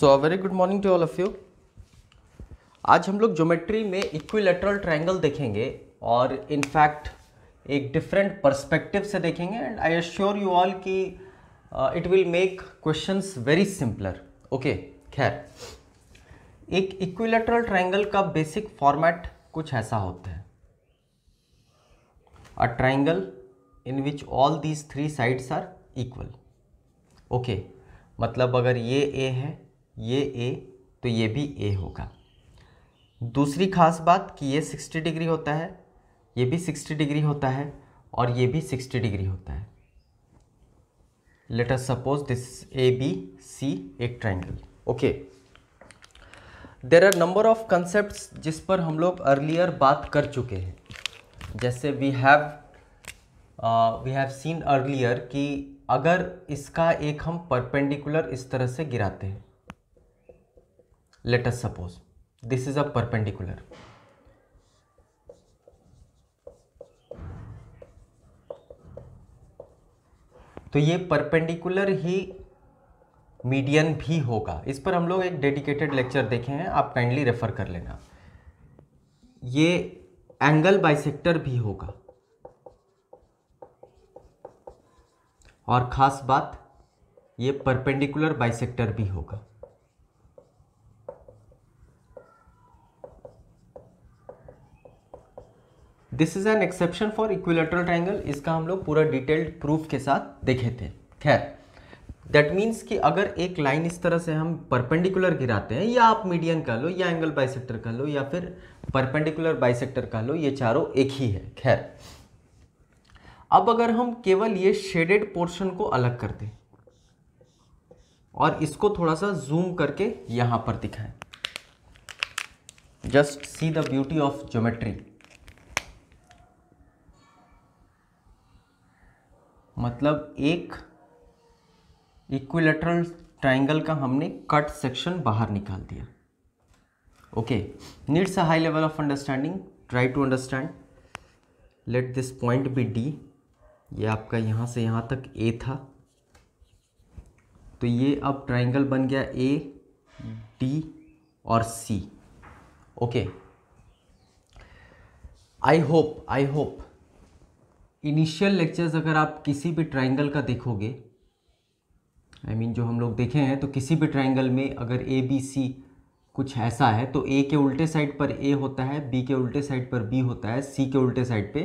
So very good morning to all of you आज हम लोग ज्योमेट्री में इक्विलेटरल ट्रायंगल देखेंगे और इनफैक्ट एक डिफरेंट पर्सपेक्टिव से देखेंगे and I assure you all कि it will make questions very simpler okay खैर एक इक्विलेटरल ट्रायंगल का बेसिक फॉर्मेट कुछ ऐसा होता है a triangle in which all these three sides are equal okay मतलब अगर ये ए है ये ए तो ये भी ए होगा दूसरी खास बात कि ये 60 डिग्री होता है ये भी 60 डिग्री होता है और ये भी 60 डिग्री होता है let us suppose this A B C एक triangle okay there are number of concept जिस पर हम लोग अर्लियर बात कर चुके हैं जैसे we have we have seen earlier कि अगर इसका एक हम परपेंडिकुलर इस तरह से गिराते हैं let us suppose this is a perpendicular तो ये परपेंडिकुलर ही मीडियन भी होगा इस पर हम लोग एक डेडिकेटेड लेक्चर देखे हैं आप काइंडली रेफर कर लेना ये एंगल बाइसेक्टर भी होगा और ख़ास बात ये परपेंडिकुलर बाइसेक्टर भी होगा this is an exception for equilateral triangle इसका हम लोग पूरा डिटेल्ड प्रूफ के साथ देखे थे खैर दैट मीन्स कि अगर एक लाइन इस तरह से हम परपेंडिकुलर गिराते हैं या आप मीडियन कह लो या एंगल बाइसेक्टर कह लो या फिर परपेंडिकुलर बाइसेक्टर कह लो ये चारों एक ही है खैर अब अगर हम केवल ये शेडेड पोर्शन को अलग कर दें और इसको थोड़ा सा जूम करके यहां पर दिखाएं just see the beauty of geometry मतलब एक इक्विलेटरल ट्राइंगल का हमने कट सेक्शन बाहर निकाल दिया okay needs a high level of understanding try to understand let this point B D ये आपका यहाँ से यहाँ तक ए था तो ये अब ट्राइंगल बन गया ए डी और C okay I hope I hope initial lectures अगर आप किसी भी ट्राइंगल का देखोगे आई I मीन mean, जो हम लोग देखे हैं तो किसी भी ट्राइंगल में अगर ए बी सी कुछ ऐसा है तो ए के उल्टे साइड पर ए होता है बी के उल्टे साइड पर बी होता है सी के उल्टे साइड पे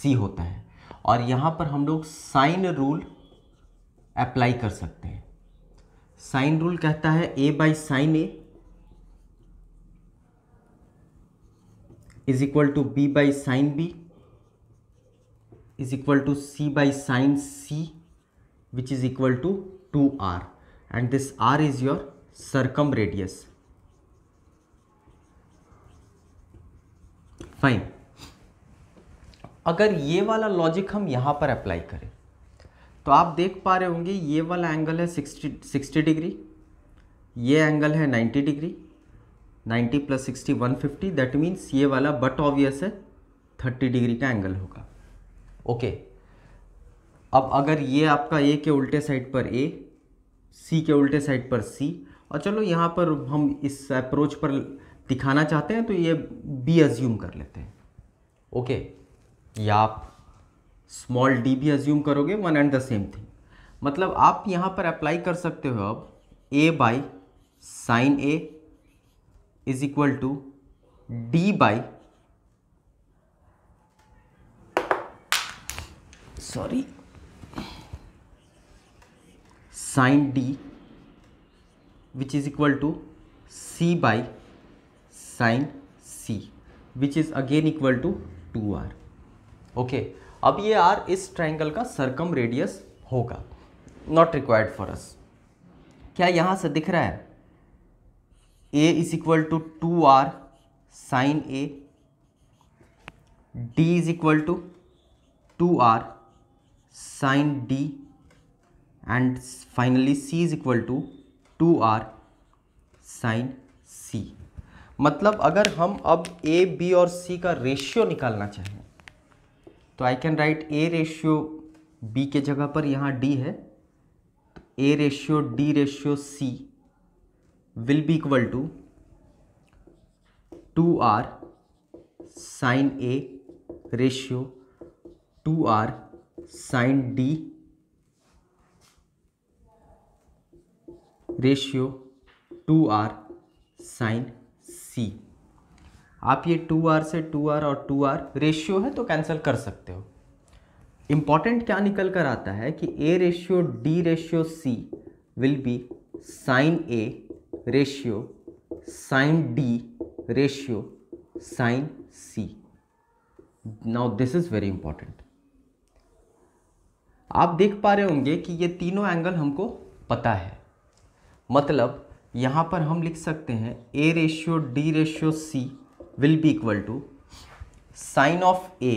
सी होता है और यहाँ पर हम लोग साइन रूल अप्लाई कर सकते हैं साइन रूल कहता है A by sine A is equal to B by sine B is equal to c by which c which is equal to 2r and this r is your circumradius fine अगर ये वाला logic हम यहाँ पर apply करें तो आप देख पा रहे होंगे ये वाला एंगल है 60 60 डिग्री ये एंगल है 90 degree 90 plus sixty one fifty that means ये वाला बट ऑबियस है 30 डिग्री का एंगल होगा ओके अब अगर ये आपका ए के उल्टे साइड पर ए सी के उल्टे साइड पर सी और चलो यहाँ पर हम इस अप्रोच पर दिखाना चाहते हैं तो ये बी अज्यूम कर लेते हैं ओके okay. या आप स्मॉल डी भी अज्यूम करोगे one and the same thing मतलब आप यहाँ पर अप्लाई कर सकते हो अब A by sine A is equal to D by sorry sine D which is equal to C by sine C which is again equal to two R okay अब ये आर इस ट्राइंगल का circumradius होगा not required for us क्या यहां से दिख रहा है ए is equal to two R sine A D is equal to two R sine D and finally C is equal to two R sine C मतलब अगर हम अब ए बी और सी का रेशियो निकालना चाहें तो I can write A ratio B के जगह पर यहाँ डी है तो A ratio D ratio C will be equal to two R sine A ratio two R sine D ratio two R sine C आप ये टू आर से two R और टू आर रेशियो है तो cancel कर सकते हो important क्या निकल कर आता है कि A ratio D ratio C will be sine A ratio sine D ratio sine C now this is very important आप देख पा रहे होंगे कि ये तीनों एंगल हमको पता है मतलब यहाँ पर हम लिख सकते हैं A ratio D ratio C will be equal to sine of A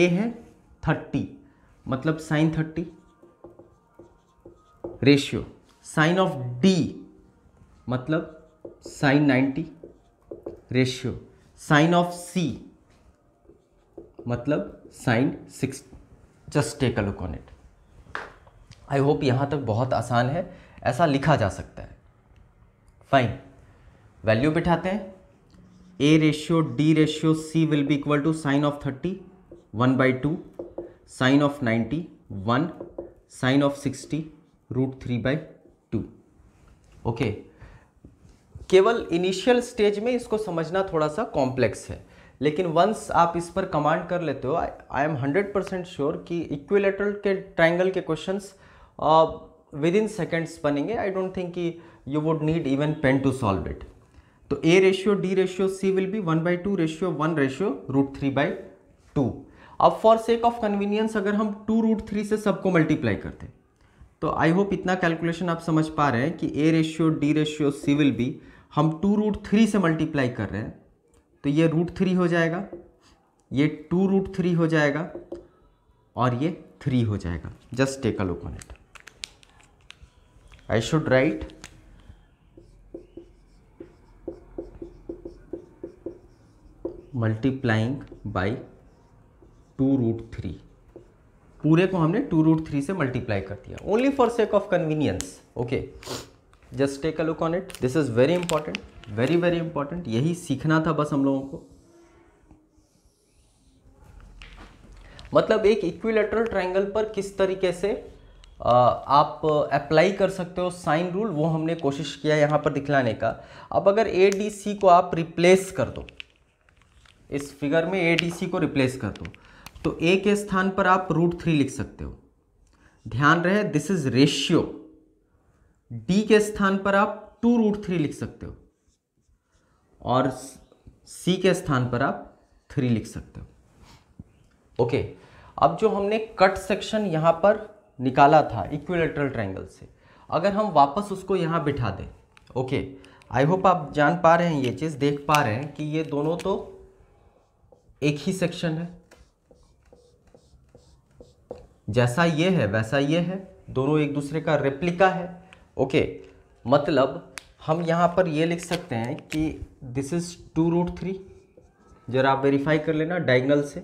A है थर्टी मतलब sine thirty ratio sine of D मतलब sine ninety ratio sine of C मतलब sine six just take a look on it I hope यहाँ तक बहुत आसान है ऐसा लिखा जा सकता है फाइन वैल्यू बिठाते हैं A ratio D ratio C will be equal to sine of thirty one by two sine of ninety one sine of sixty root three by two okay केवल इनिशियल स्टेज में इसको समझना थोड़ा सा complex है लेकिन वंस आप इस पर कमांड कर लेते हो I am hundred percent sure कि इक्विलेटरल के ट्राइंगल के क्वेश्चन विद इन सेकेंड्स बनेंगे आई डोंट थिंक कि you would need even pen to solve it तो A ratio D ratio C will be one by two ratio one ratio root three by two अब for sake of convenience अगर हम two root three से सबको multiply करते तो I hope इतना calculation आप समझ पा रहे हैं कि A ratio D ratio C will be हम टू रूट थ्री से मल्टीप्लाई कर रहे हैं तो ये रूट थ्री हो जाएगा ये टू रूट थ्री हो जाएगा और ये थ्री हो जाएगा just take a look on it I should write multiplying by two root three पूरे को हमने टू रूट थ्री से मल्टीप्लाई कर दिया only for sake of convenience okay just take a look on it this is very important very very important यही सीखना था बस हम लोगों को मतलब एक इक्विलेटरल ट्रायंगल पर किस तरीके से आप अप्लाई कर सकते हो साइन रूल वो हमने कोशिश किया यहाँ पर दिखलाने का अब अगर ए डी सी को आप रिप्लेस कर दो इस फिगर में ए डी सी को रिप्लेस कर दो तो ए के स्थान पर आप रूट थ्री लिख सकते हो ध्यान रहे दिस इज रेशियो डी के स्थान पर आप टू रूट थ्री लिख सकते हो और सी के स्थान पर आप थ्री लिख सकते हो ओके अब जो हमने कट सेक्शन यहाँ पर निकाला था इक्विलेटरल ट्रायंगल से अगर हम वापस उसको यहाँ बिठा दें ओके आई होप आप जान पा रहे हैं ये चीज़ देख पा रहे हैं कि ये दोनों तो एक ही सेक्शन है जैसा ये है वैसा ये है दोनों एक दूसरे का रेप्लिका है ओके मतलब हम यहाँ पर ये लिख सकते हैं कि this is two root three जरा आप वेरीफाई कर लेना डाइंगल से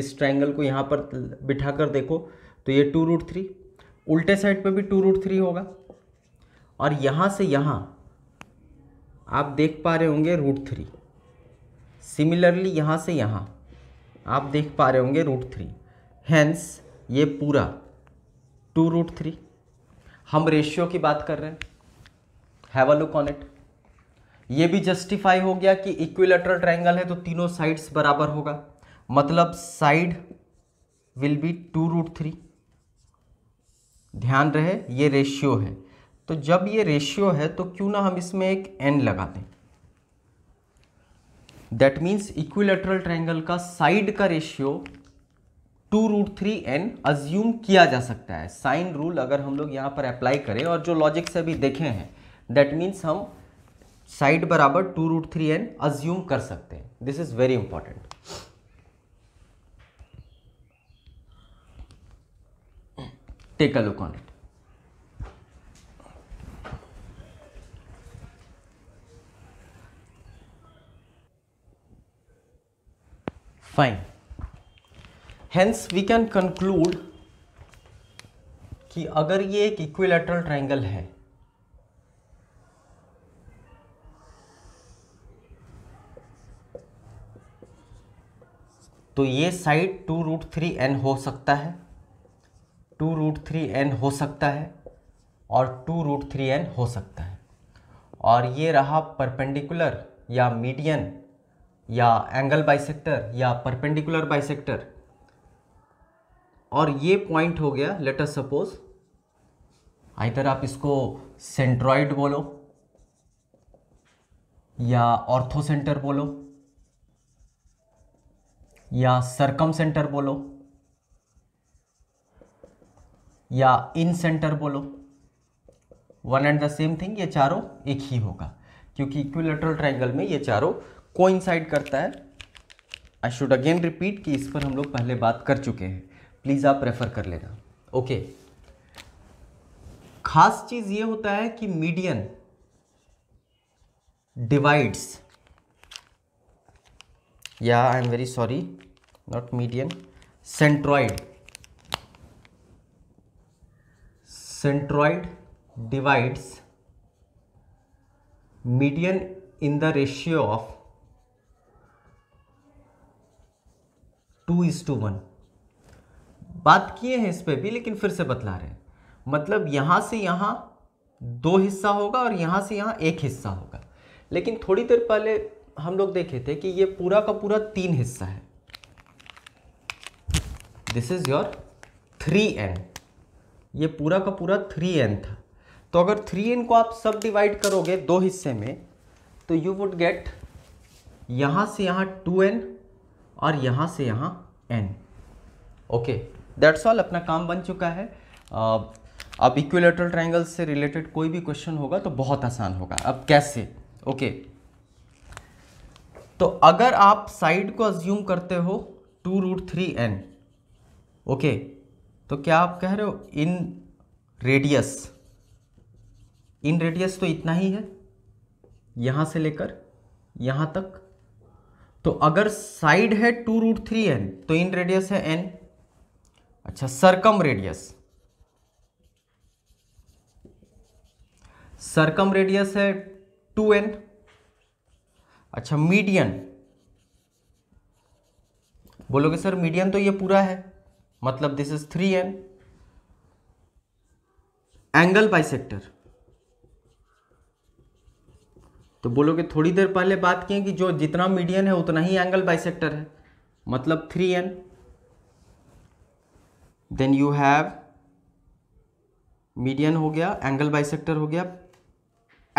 इस ट्राइंगल को यहाँ पर बिठा कर देखो तो ये टू रूट थ्री उल्टे साइड पे भी टू रूट थ्री होगा और यहाँ से यहाँ आप देख पा रहे होंगे रूट थ्री सिमिलरली यहाँ से यहाँ आप देख पा रहे होंगे रूट थ्री हैंस ये पूरा टू रूट थ्री हम रेशियो की बात कर रहे हैं have a look on it ये भी जस्टिफाई हो गया कि इक्विलेटरल ट्रायंगल है तो तीनों साइड्स बराबर होगा मतलब side will be two root three ध्यान रहे ये रेशियो है तो जब ये रेशियो है तो क्यों ना हम इसमें एक एन लगा दें दैट मीन्स इक्विलेटरल ट्रायंगल का साइड का ratio two root three n assume किया जा सकता है साइन रूल अगर हम लोग यहाँ पर अप्लाई करें और जो लॉजिक से अभी देखे हैं दैट मीन्स हम साइड बराबर two root three n assume कर सकते हैं this is very important take a look on it fine hence we can conclude कि अगर ये एक इक्विलेटरल ट्रायंगल है तो ये side two root three n हो सकता है टू रूट थ्री एन हो सकता है और टू रूट थ्री एन हो सकता है और ये रहा परपेंडिकुलर या मीडियन या एंगल बाइसेक्टर या परपेंडिकुलर बाइसेक्टर और ये पॉइंट हो गया लेटर सपोज आइधर आप इसको सेंट्रॉइड बोलो या ऑर्थोसेंटर बोलो या सरकम सेंटर बोलो या इन सेंटर बोलो one and the same thing ये चारों एक ही होगा क्योंकि इक्विलेटरल ट्राइंगल में ये चारों को करता है आई शुड अगेन रिपीट कि इस पर हम लोग पहले बात कर चुके हैं प्लीज़ आप रेफर कर लेना ओके खास चीज़ ये होता है कि मीडियन डिवाइड्स या I am very sorry not median centroid centroid divides median in the ratio of two is to one बात किए हैं इस पर भी लेकिन फिर से बतला रहे हैं मतलब यहां से यहां दो हिस्सा होगा और यहां से यहां एक हिस्सा होगा लेकिन थोड़ी देर पहले हम लोग देखे थे कि ये पूरा का पूरा तीन हिस्सा है this is your three n ये पूरा का पूरा थ्री एन था तो अगर थ्री एन को आप सब डिवाइड करोगे दो हिस्से में तो यू वुड गेट यहां से यहां टू एन और यहां से यहां एन ओके दैट्स ऑल अपना काम बन चुका है अब इक्विलेटरल ट्रायंगल से रिलेटेड कोई भी क्वेश्चन होगा तो बहुत आसान होगा अब कैसे ओके okay. तो अगर आप साइड को अज्यूम करते हो two root three n okay तो क्या आप कह रहे हो इन रेडियस इन रेडियस तो इतना ही है यहां से लेकर यहां तक तो अगर साइड है टू रूट थ्री एन तो इन रेडियस है एन अच्छा सरकम रेडियस सरकम रेडियस है टू एन अच्छा मीडियन बोलोगे सर मीडियन तो ये पूरा है मतलब this is three n angle bisector तो बोलोगे थोड़ी देर पहले बात किए कि जो जितना मीडियन है उतना ही एंगल बाइसेक्टर है मतलब three n then you have median हो गया एंगल बाइसेक्टर हो गया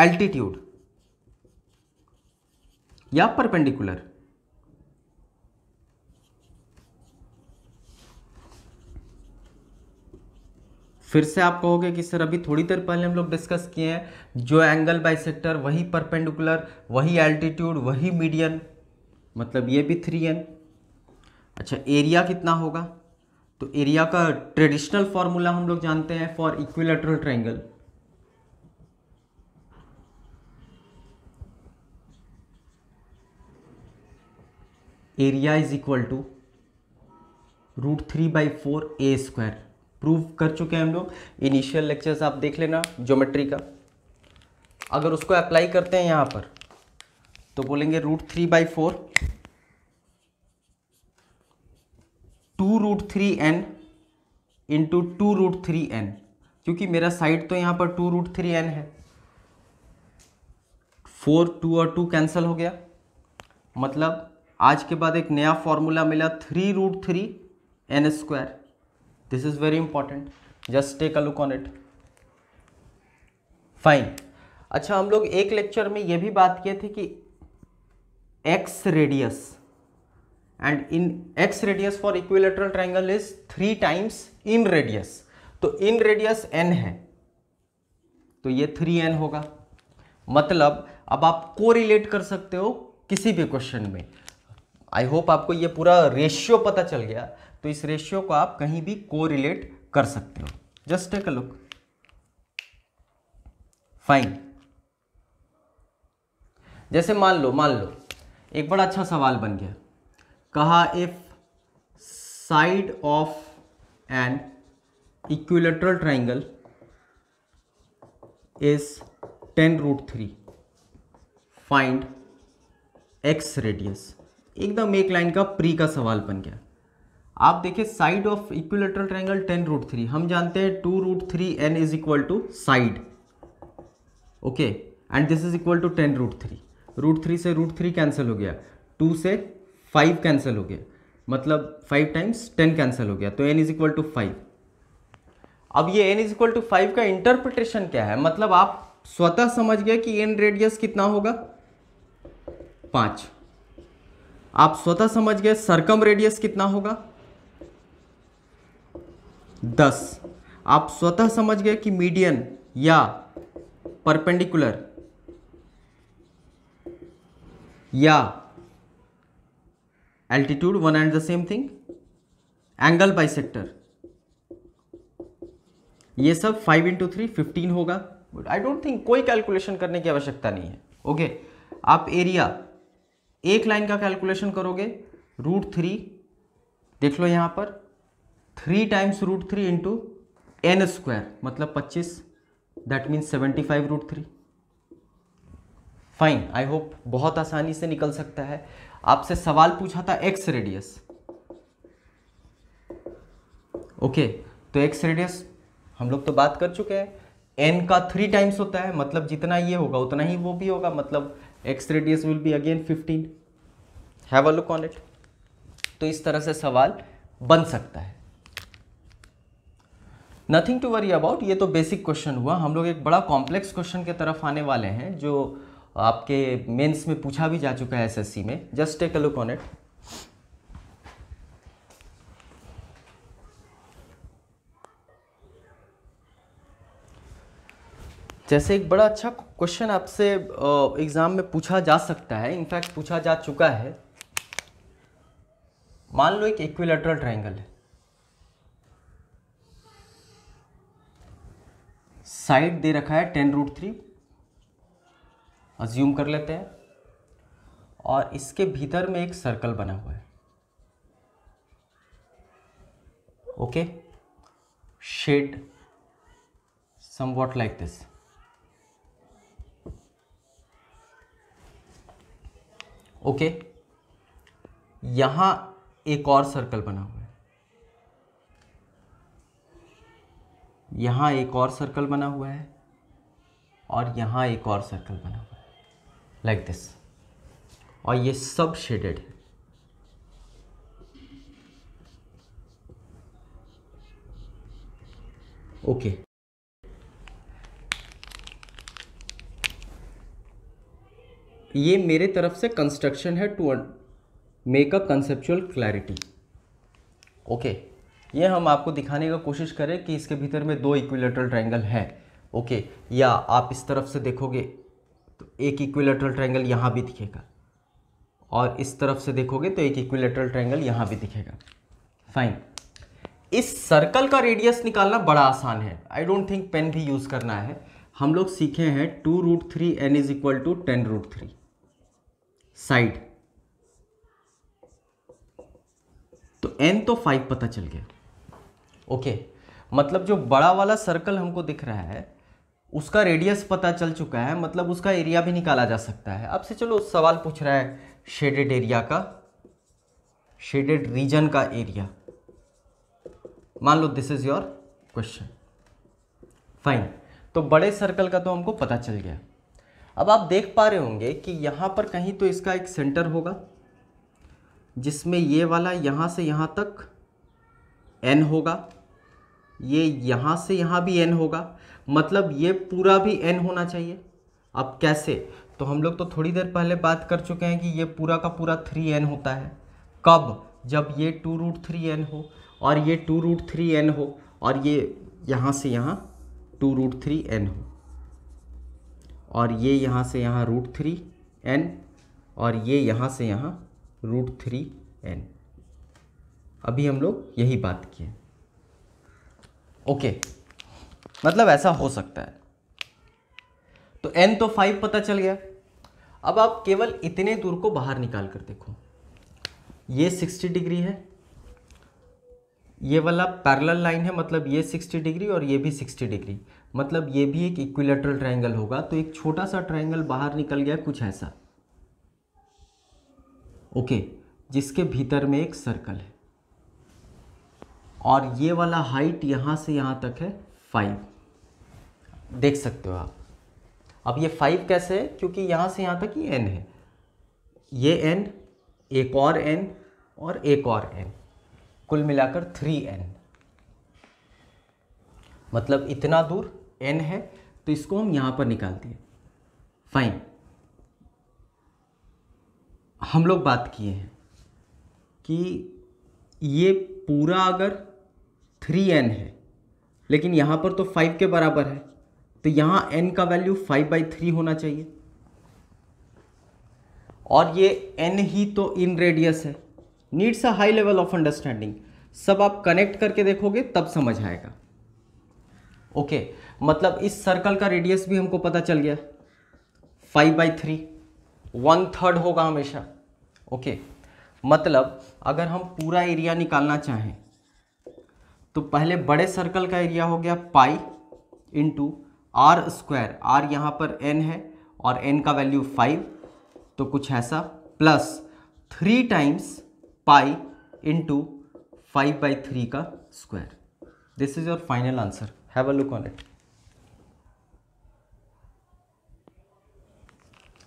एल्टीट्यूड या परपेंडिकुलर फिर से आप कहोगे कि सर अभी थोड़ी देर पहले हम लोग डिस्कस किए हैं जो एंगल बाइसेक्टर वही परपेंडिकुलर वही एल्टीट्यूड वही मीडियन मतलब ये भी थ्री एन अच्छा एरिया कितना होगा तो एरिया का ट्रेडिशनल फॉर्मूला हम लोग जानते हैं for equilateral triangle area is equal to root three by four a square prove कर चुके हैं हम लोग इनिशियल लेक्चर्स आप देख लेना ज्योमेट्री का अगर उसको अप्लाई करते हैं यहां पर तो बोलेंगे root three by four two root three n into two root three n क्योंकि मेरा साइड तो यहां पर टू रूट थ्री एन है फोर टू और टू कैंसिल हो गया मतलब आज के बाद एक नया फॉर्मूला मिला three root three n square this is very important just take a look on it fine अच्छा हम लोग एक लेक्चर में यह भी बात किए थे कि exradius and in exradius for equilateral triangle is three times inradius तो इन रेडियस एन है तो ये थ्री एन होगा मतलब अब आप को रिलेट कर सकते हो किसी भी क्वेश्चन में आई होप आपको ये पूरा रेशियो पता चल गया तो इस रेशियो को आप कहीं भी कोरिलेट कर सकते हो just take a look fine जैसे मान लो मान लो एक बड़ा अच्छा सवाल बन गया कहा if side of an equilateral triangle is ten root three find exradius एकदम एक लाइन का प्री का सवाल बन गया आप देखिए side of equilateral triangle ten root three हम जानते हैं two root three n is equal to side okay and this is equal to ten root three root three से रूट थ्री कैंसिल हो गया टू से फाइव कैंसिल हो गया मतलब फाइव टाइम्स टेन कैंसिल हो गया तो n is equal to five अब ये n is equal to five का इंटरप्रिटेशन क्या है मतलब आप स्वतः समझ गए कि एन रेडियस कितना होगा पाँच आप स्वतः समझ गए सरकम रेडियस कितना होगा दस आप स्वतः समझ गए कि मीडियन या परपेंडिकुलर या altitude one and the same thing angle sector ये सब फाइव इंटू थ्री फिफ्टीन होगा आई डोंट थिंक कोई कैलकुलेशन करने की आवश्यकता नहीं है ओके okay, आप एरिया एक लाइन का कैलकुलेशन करोगे रूट थ्री देख लो यहाँ पर three times root three into n square मतलब पच्चीस that means seventy five root three fine I hope बहुत आसानी से निकल सकता है आपसे सवाल पूछा था एक्स रेडियस ओके तो एक्स रेडियस हम लोग तो बात कर चुके हैं एन का थ्री टाइम्स होता है मतलब जितना ये होगा उतना ही वो भी होगा मतलब exradius will be again fifteen have a look on it तो इस तरह से सवाल बन सकता है नथिंग टू वरी अबाउट ये तो बेसिक क्वेश्चन हुआ हम लोग एक बड़ा कॉम्प्लेक्स क्वेश्चन के तरफ आने वाले हैं जो आपके मेंस में पूछा भी जा चुका है एसएससी में just take a look on it जैसे एक बड़ा अच्छा क्वेश्चन आपसे एग्ज़ाम में पूछा जा सकता है इनफैक्ट पूछा जा चुका है मान लो एक इक्विलेटरल ट्रायंगल है साइड दे रखा है टेन रूट थ्री अज्यूम कर लेते हैं और इसके भीतर में एक सर्कल बना हुआ है okay shade somewhat like this okay यहां एक और सर्कल बना हुआ है यहां एक और सर्कल बना हुआ है और यहां एक और सर्कल बना हुआ है लाइक दिस और ये सब शेडेड है ओके okay. ये मेरे तरफ से कंस्ट्रक्शन है to make a conceptual clarity okay ये हम आपको दिखाने का कोशिश करें कि इसके भीतर में दो इक्विलेटरल ट्रायंगल है ओके okay, या आप इस तरफ से देखोगे तो एक इक्विलेटरल ट्रायंगल यहाँ भी दिखेगा और इस तरफ से देखोगे तो एक इक्विलेटरल ट्रायंगल यहाँ भी दिखेगा फाइन इस सर्कल का रेडियस निकालना बड़ा आसान है आई डोंट थिंक पेन भी यूज़ करना है हम लोग सीखे हैं two root three n is equal to ten root three side तो एन तो फाइव पता चल गया ओके मतलब जो बड़ा वाला सर्कल हमको दिख रहा है उसका रेडियस पता चल चुका है मतलब उसका एरिया भी निकाला जा सकता है अब से चलो सवाल पूछ रहा है शेडेड एरिया का शेडेड रीजन का एरिया मान लो this is your question fine तो बड़े सर्कल का तो हमको पता चल गया अब आप देख पा रहे होंगे कि यहाँ पर कहीं तो इसका एक सेंटर होगा जिसमें ये वाला यहाँ से यहाँ तक एन होगा ये यहाँ से यहाँ भी एन होगा मतलब ये पूरा भी एन होना चाहिए अब कैसे तो हम लोग तो थोड़ी देर पहले बात कर चुके हैं कि ये पूरा का पूरा थ्री एन होता है कब जब ये टू रूट थ्री एन हो और ये टू रूट थ्री एन हो और ये यहाँ से यहाँ टू रूट थ्री एन हो और ये यहाँ से यहाँ रूट थ्री एन और ये यहाँ से यहाँ रूट थ्री एन अभी हम लोग यही बात किए ओके मतलब ऐसा हो सकता है तो एन तो फाइव पता चल गया अब आप केवल इतने दूर को बाहर निकाल कर देखो ये सिक्सटी डिग्री है ये वाला पैरेलल लाइन है मतलब ये सिक्सटी डिग्री और ये भी सिक्सटी डिग्री मतलब ये भी एक इक्विलेटरल ट्रायंगल होगा तो एक छोटा सा ट्रायंगल बाहर निकल गया कुछ ऐसा ओके जिसके भीतर में एक सर्कल है और ये वाला हाइट यहाँ से यहाँ तक है फाइव देख सकते हो आप अब ये फाइव कैसे है क्योंकि यहाँ से यहाँ तक ही एन है ये एन एक और एन और एक और एन कुल मिलाकर थ्री एन मतलब इतना दूर एन है तो इसको हम यहां पर निकालते हैं फाइन हम लोग बात किए हैं कि ये पूरा अगर थ्री एन है लेकिन यहां पर तो फाइव के बराबर है तो यहां एन का वैल्यू फाइव बाई थ्री होना चाहिए और ये एन ही तो इन रेडियस है needs a high level of understanding सब आप कनेक्ट करके देखोगे तब समझ आएगा ओके मतलब इस सर्कल का रेडियस भी हमको पता चल गया five by three one third होगा हमेशा ओके मतलब अगर हम पूरा एरिया निकालना चाहें तो पहले बड़े सर्कल का एरिया हो गया pi into r square r यहाँ पर एन है और एन का वैल्यू फाइव तो कुछ ऐसा plus three times pi into five by three का square this is your final answer have a look on it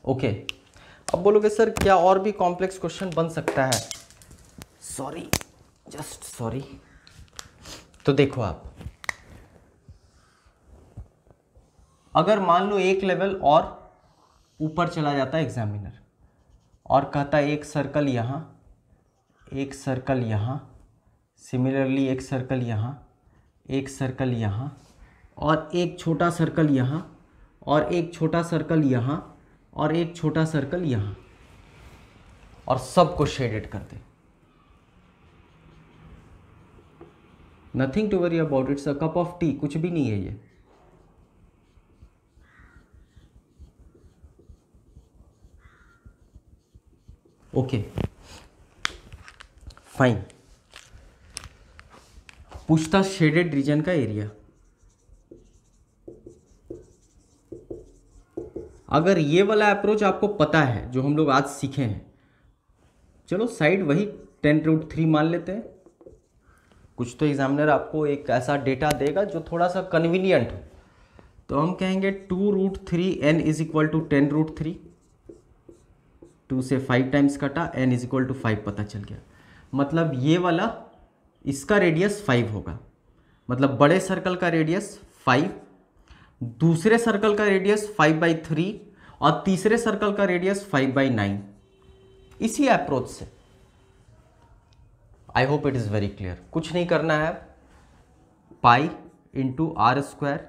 okay okay. अब बोलोगे सर क्या और भी कॉम्प्लेक्स क्वेश्चन बन सकता है सॉरी जस्ट सॉरी तो देखो आप अगर मान लो एक लेवल और ऊपर चला जाता है एग्जामिनर और कहता है एक सर्कल यहाँ एक सर्कल यहाँ सिमिलरली एक सर्कल यहाँ एक सर्कल यहाँ और एक छोटा सर्कल यहाँ और एक छोटा सर्कल यहाँ और एक छोटा सर्कल यहाँ और सबको शेडेड कर दे nothing to worry about it's a cup of tea कुछ भी नहीं है ये ओके फाइन पूछता शेडेड रीजन का एरिया अगर ये वाला अप्रोच आपको पता है जो हम लोग आज सीखे हैं चलो साइड वही टेन रूट थ्री मान लेते हैं कुछ तो एग्जामिनर आपको एक ऐसा डेटा देगा जो थोड़ा सा कन्वीनियंट हो तो हम कहेंगे two root three n is equal to ten root three two से फाइव टाइम्स कटा n is equal to five पता चल गया मतलब ये वाला इसका रेडियस फाइव होगा मतलब बड़े सर्कल का रेडियस फाइव दूसरे सर्कल का रेडियस फाइव बाई थ्री और तीसरे सर्कल का रेडियस फाइव बाई नाइन इसी अप्रोच से I hope it is very clear कुछ नहीं करना है pi into r square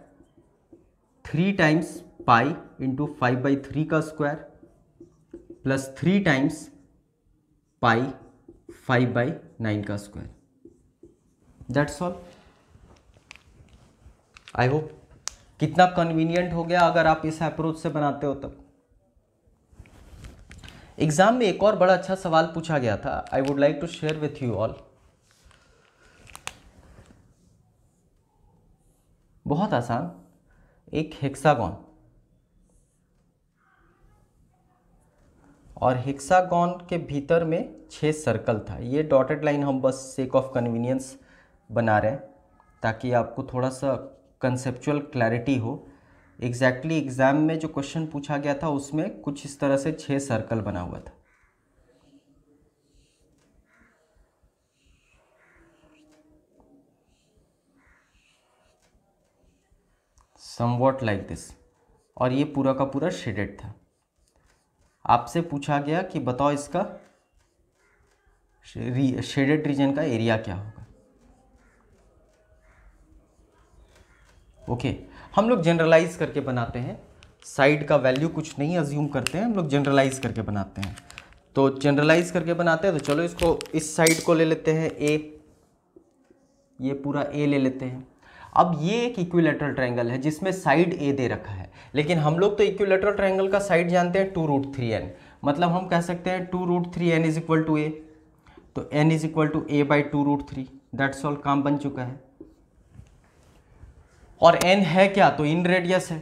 three times pi into five by three का square plus three times pi five by nine का square that's all I hope कितना convenient हो गया अगर आप इस अप्रोच से बनाते हो तब एग्जाम में एक और बड़ा अच्छा सवाल पूछा गया था I would like to share with you all बहुत आसान एक हेक्सागॉन और हेक्सागॉन के भीतर में छह सर्कल था ये डॉटेड लाइन हम बस सेक ऑफ कन्वीनियंस बना रहे हैं ताकि आपको थोड़ा सा कंसेप्चुअल क्लैरिटी हो एग्जैक्टली exactly एग्ज़ाम में जो क्वेश्चन पूछा गया था उसमें कुछ इस तरह से छः सर्कल बना हुआ था समवॉट लाइक दिस और ये पूरा का पूरा शेडेड था आपसे पूछा गया कि बताओ इसका शेडेड रीजन का एरिया क्या हो ओके हम लोग जनरलाइज करके बनाते हैं साइड का वैल्यू कुछ नहीं अज्यूम करते हैं हम लोग जनरलाइज करके बनाते हैं तो जनरलाइज करके बनाते हैं तो चलो इसको इस साइड को ले लेते हैं ए ये पूरा ए ले लेते हैं अब ये एक इक्विलेटरल ट्रायंगल है जिसमें साइड ए दे रखा है लेकिन हम लोग तो इक्विलेटरल ट्रायंगल का साइड जानते हैं टू रूट थ्री एन मतलब हम कह सकते हैं two root three n is equal to a तो n is equal to a by two root three that's all काम बन चुका है और एन है क्या तो इन रेडियस है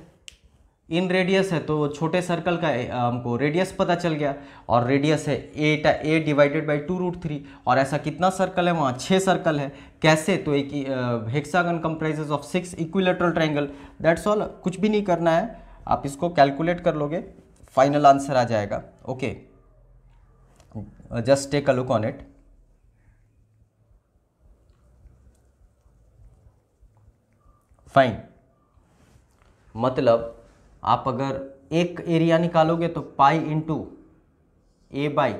इन रेडियस है तो छोटे सर्कल का हमको रेडियस पता चल गया और रेडियस है eight a divided by two root three और ऐसा कितना सर्कल है वहाँ छः सर्कल है कैसे तो एक hexagon comprises of six equilateral triangle that's all कुछ भी नहीं करना है आप इसको कैलकुलेट कर लोगे फाइनल आंसर आ जाएगा okay just take a look on it fine मतलब आप अगर एक एरिया निकालोगे तो pi into a by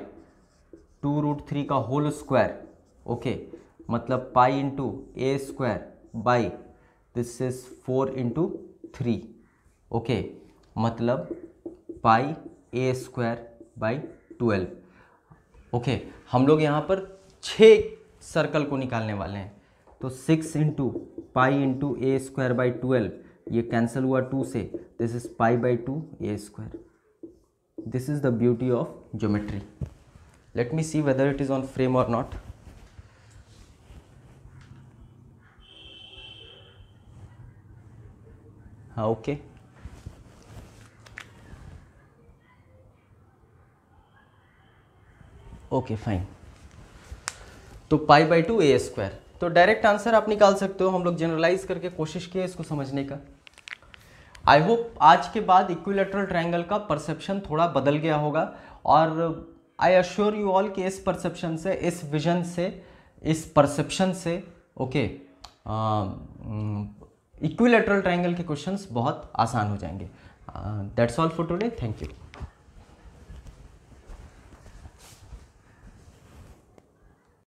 two root three का होल स्क्वायर ओके मतलब pi into a square by this is four into three okay मतलब pi a square by twelve okay हम लोग यहाँ पर छः सर्कल को निकालने वाले हैं तो six into pi into a square by twelve ये कैंसिल हुआ टू से this is pi by two a square this is the beauty of geometry let me see whether it is on frame और not हाँ okay okay fine तो pi by two a square तो direct answer आप निकाल सकते हो हम लोग जनरलाइज करके कोशिश किए इसको समझने का आई होप आज के बाद इक्विलेटरल ट्रायंगल का परसेप्शन थोड़ा बदल गया होगा और आई अश्योर यू ऑल कि इस परसेप्शन से इस विजन से इस परसेप्शन से ओके इक्विलेटरल ट्रायंगल के क्वेश्चंस बहुत आसान हो जाएंगे that's all for today thank you